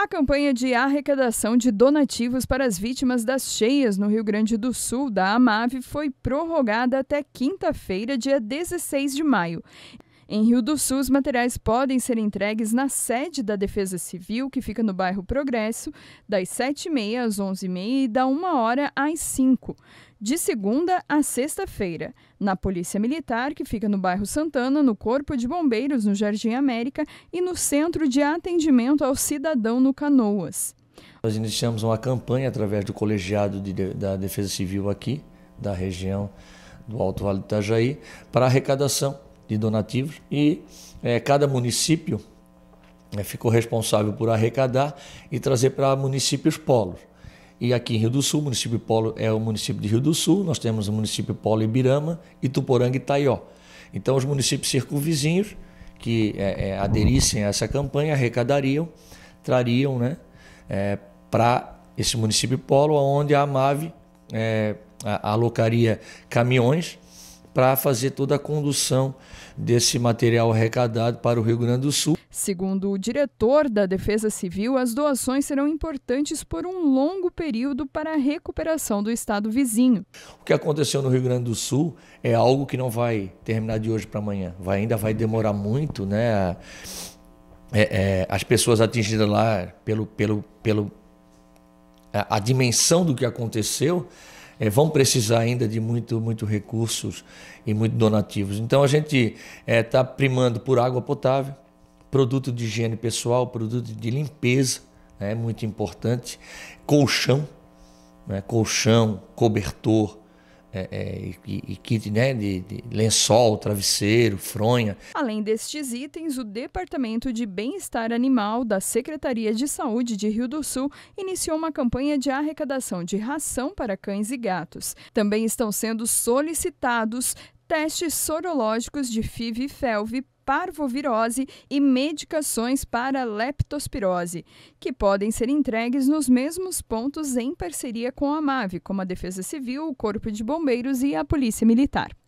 A campanha de arrecadação de donativos para as vítimas das cheias no Rio Grande do Sul da AMAV foi prorrogada até quinta-feira, dia 16 de maio. Em Rio do Sul, os materiais podem ser entregues na sede da Defesa Civil, que fica no bairro Progresso, das 7h30 às 11h30 e da 1 hora às 5 de segunda a sexta-feira, na Polícia Militar, que fica no bairro Santana, no Corpo de Bombeiros, no Jardim América e no Centro de Atendimento ao Cidadão no Canoas. Nós iniciamos uma campanha através do colegiado de, da Defesa Civil aqui, da região do Alto Vale do Itajaí, para arrecadação de donativos e é, cada município é, ficou responsável por arrecadar e trazer para municípios polos. E aqui em Rio do Sul, o município polo é o município de Rio do Sul, nós temos o município polo Ibirama, Ituporanga e Itaió. Então os municípios circunvizinhos que é, é, aderissem a essa campanha arrecadariam, trariam né, é, para esse município polo, onde a AMAV é, alocaria caminhões para fazer toda a condução desse material arrecadado para o Rio Grande do Sul. Segundo o diretor da Defesa Civil, as doações serão importantes por um longo período para a recuperação do estado vizinho. O que aconteceu no Rio Grande do Sul é algo que não vai terminar de hoje para amanhã. Vai, ainda vai demorar muito, né? É, é, as pessoas atingidas lá pelo, pelo, pelo a, a dimensão do que aconteceu é, vão precisar ainda de muito, muito recursos e muito donativos. Então a gente está é, tá primando por água potável, produto de higiene pessoal, produto de limpeza, é né, muito importante, colchão, né, colchão, cobertor, é, é, e, kit né, de, de, lençol, travesseiro, fronha. Além destes itens, o Departamento de Bem-Estar Animal da Secretaria de Saúde de Rio do Sul iniciou uma campanha de arrecadação de ração para cães e gatos. Também estão sendo solicitados testes sorológicos de FIV e FELV parvovirose e medicações para leptospirose, que podem ser entregues nos mesmos pontos em parceria com a MAVE, como a Defesa Civil, o Corpo de Bombeiros e a Polícia Militar.